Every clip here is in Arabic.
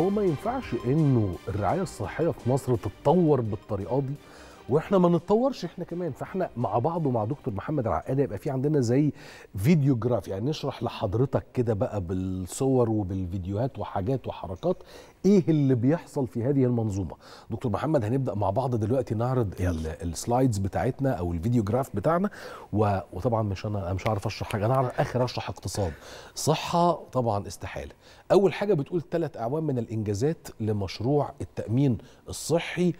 هو ما ينفعش انه الرعايه الصحيه في مصر تتطور بالطريقه دي واحنا ما نتطورش احنا كمان فاحنا مع بعض ومع دكتور محمد العقاد يبقى في عندنا زي فيديو جراف يعني نشرح لحضرتك كده بقى بالصور وبالفيديوهات وحاجات وحركات ايه اللي بيحصل في هذه المنظومه دكتور محمد هنبدا مع بعض دلوقتي نعرض السلايدز بتاعتنا او الفيديو جراف بتاعنا وطبعا مش انا مش هعرف اشرح حاجه انا هعرف اخر اشرح اقتصاد صحه طبعا استحاله اول حاجه بتقول ثلاث اعوام من الانجازات لمشروع التامين الصحي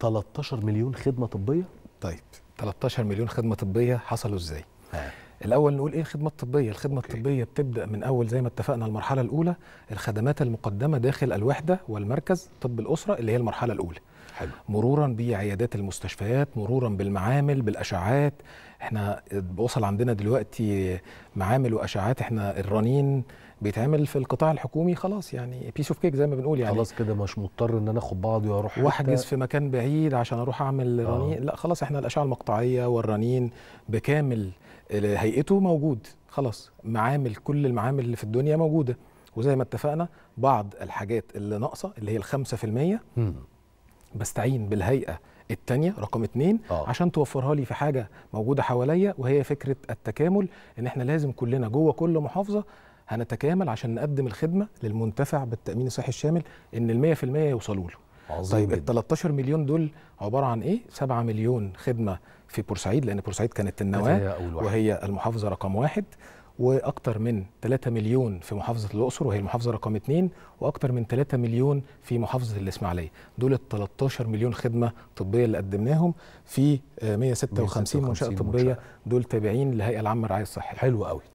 13 مليون خدمه طبيه طيب 13 مليون خدمه طبيه حصلوا ازاي الاول نقول ايه الخدمه الطبيه الخدمه أوكي. الطبيه بتبدا من اول زي ما اتفقنا المرحله الاولى الخدمات المقدمه داخل الوحده والمركز طب الاسره اللي هي المرحله الاولى حلو. مرورا بعيادات المستشفيات مرورا بالمعامل بالاشعاعات احنا بوصل عندنا دلوقتي معامل واشعاعات احنا الرنين بيتعمل في القطاع الحكومي خلاص يعني بيس اوف كيك زي ما بنقول يعني خلاص كده مش مضطر ان انا اخد بعضي واروح واحجز في مكان بعيد عشان اروح اعمل آه. رنين لا خلاص احنا الاشعه المقطعيه والرنين بكامل هيئته موجود خلاص معامل كل المعامل اللي في الدنيا موجوده وزي ما اتفقنا بعض الحاجات اللي ناقصه اللي هي الخمسة في المية بستعين بالهيئه الثانيه رقم اثنين آه. عشان توفرها لي في حاجه موجوده حواليا وهي فكره التكامل ان احنا لازم كلنا جوه كل محافظه هنتكامل عشان نقدم الخدمه للمنتفع بالتامين الصحي الشامل ان ال 100% يوصلوا له عظيم طيب ال 13 مليون دول عباره عن ايه 7 مليون خدمه في بورسعيد لان بورسعيد كانت النواه وهي المحافظه رقم واحد واكثر من 3 مليون في محافظه الاقصر وهي المحافظه رقم اثنين واكثر من 3 مليون في محافظه الاسماعيليه دول ال 13 مليون خدمه طبيه اللي قدمناهم في 156 آه، منشاه طبيه دول تابعين للهيئه العامه للرعايه الصحيه حلو قوي